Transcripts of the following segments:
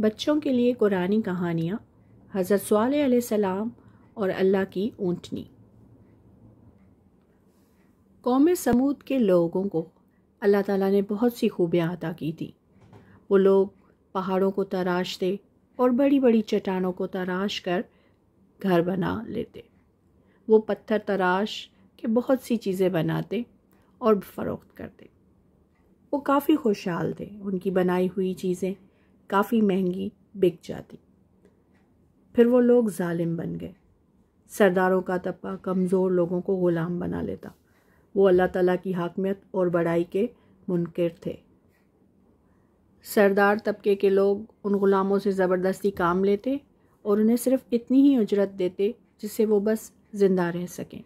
बच्चों के लिए कुरानी कहानियाँ हज़रत सलाम और अल्लाह की ऊँटनी कौम समूद के लोगों को अल्लाह ताला ने बहुत सी खूबियाँ अदा की थी वो लोग पहाड़ों को तराशते और बड़ी बड़ी चट्टानों को तराश कर घर बना लेते वो पत्थर तराश के बहुत सी चीज़ें बनाते और फ़रोख्त करते वो काफ़ी खुशहाल थे उनकी बनाई हुई चीज़ें काफ़ी महंगी बिक जाती फिर वो लोग जालिम बन गए सरदारों का तबका कमज़ोर लोगों को ग़ुलाम बना लेता वो अल्लाह ताला की हाकमियत और बड़ाई के मुनकर थे सरदार तबके के लोग उन ग़ुलामों से ज़बरदस्ती काम लेते और उन्हें सिर्फ इतनी ही उजरत देते जिससे वो बस ज़िंदा रह सकें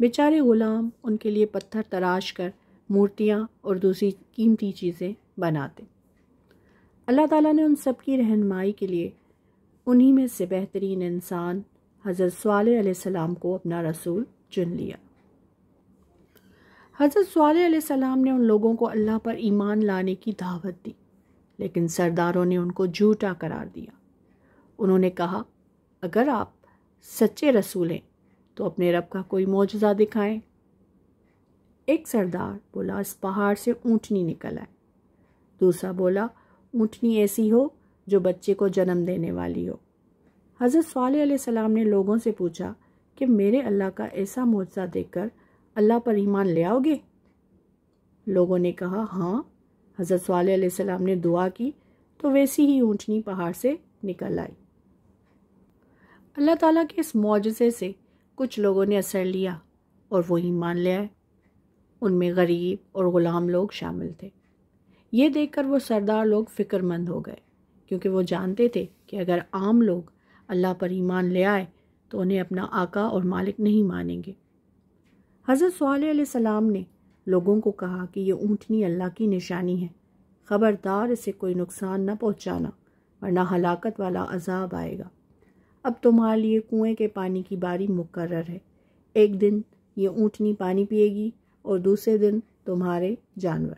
बेचारे ग़ुलाम उनके लिए पत्थर तराश कर मूर्तियाँ और दूसरी कीमती चीज़ें बनाते अल्लाह ताला ने उन सब की रहनमाई के लिए उन्हीं में से बेहतरीन इंसान हज़रत सवाल सलाम को अपना रसूल चुन लिया हज़रत सवाल सलाम ने उन लोगों को अल्लाह पर ईमान लाने की दावत दी लेकिन सरदारों ने उनको झूठा करार दिया उन्होंने कहा अगर आप सच्चे रसूल हैं तो अपने रब का कोई मुआजा दिखाएं एक सरदार बोला इस पहाड़ से ऊँटनी निकल आए दूसरा बोला ऊँटनी ऐसी हो जो बच्चे को जन्म देने वाली हो हज़रत साल सलाम ने लोगों से पूछा कि मेरे अल्लाह का ऐसा मुआवजा देकर अल्लाह पर ईमान ले आओगे लोगों ने कहा हाँ हज़रत साल सलाम ने दुआ की तो वैसी ही ऊँटनी पहाड़ से निकल आई अल्लाह ताला के इस मुआवजे से कुछ लोगों ने असर लिया और वो ईमान ले आए उनमें गरीब और ग़ुलाम लोग शामिल थे ये देखकर वो सरदार लोग फ़िक्रमंद हो गए क्योंकि वो जानते थे कि अगर आम लोग अल्लाह पर ईमान ले आए तो उन्हें अपना आका और मालिक नहीं मानेंगे हज़रत सलाम ने लोगों को कहा कि ये ऊँटनी अल्लाह की निशानी है ख़बरदार इसे कोई नुकसान न पहुँचाना वरना हलाकत वाला अजाब आएगा अब तुम्हारे लिए कुएं के पानी की बारी मुकर है एक दिन ये ऊँटनी पानी पिएगी और दूसरे दिन तुम्हारे जानवर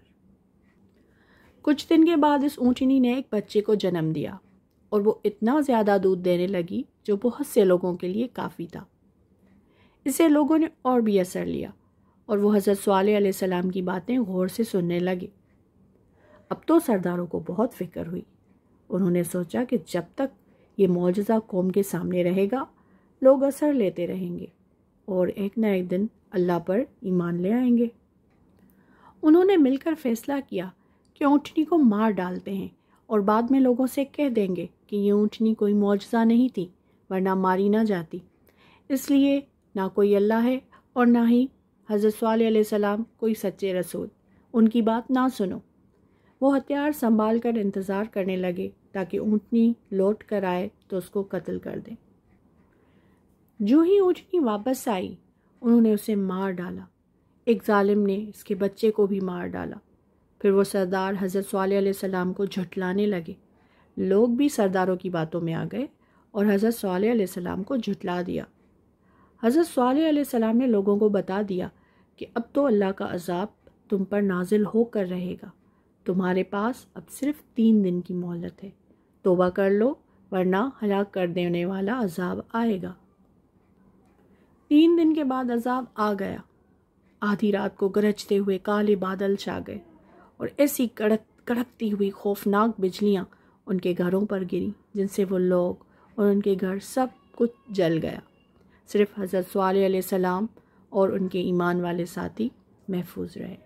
कुछ दिन के बाद इस ऊँटनी ने एक बच्चे को जन्म दिया और वो इतना ज़्यादा दूध देने लगी जो बहुत से लोगों के लिए काफ़ी था इसे लोगों ने और भी असर लिया और वो हज़रत सवाल सलाम की बातें गौर से सुनने लगे अब तो सरदारों को बहुत फिक्र हुई उन्होंने सोचा कि जब तक ये मुआजा कौम के सामने रहेगा लोग असर लेते रहेंगे और एक ना एक दिन अल्लाह पर ईमान ले आएंगे उन्होंने मिलकर फैसला किया कि ऊँटनी को मार डालते हैं और बाद में लोगों से कह देंगे कि ये ऊँटनी कोई मुआजा नहीं थी वरना मारी ना जाती इसलिए ना कोई अल्लाह है और ना ही हज़रत सलाम कोई सच्चे रसूल उनकी बात ना सुनो वो हथियार संभाल कर इंतज़ार करने लगे ताकि ऊँटनी लौट कर आए तो उसको कत्ल कर दें जो ही ऊँटनी वापस आई उन्होंने उसे मार डाला एक जालिम ने इसके बच्चे को भी मार डाला फिर वो सरदार हज़रत सलाम को झुटलाने लगे लोग भी सरदारों की बातों में आ गए और हज़रत सलाम को झुटला दिया हज़रत सलाम ने लोगों को बता दिया कि अब तो अल्लाह का अजाब तुम पर नाजिल होकर रहेगा तुम्हारे पास अब सिर्फ तीन दिन की मोहलत है तोबा कर लो वरना हलाक कर देने वाला अजाब आएगा तीन दिन के बाद अजाब आ गया आधी रात को गरजते हुए काले बादल छा गए और ऐसी कड़क कड़कती हुई खौफनाक बिजलियाँ उनके घरों पर गिरी जिनसे वो लोग और उनके घर सब कुछ जल गया सिर्फ हज़रत सवाल सलाम और उनके ईमान वाले साथी महफूज रहे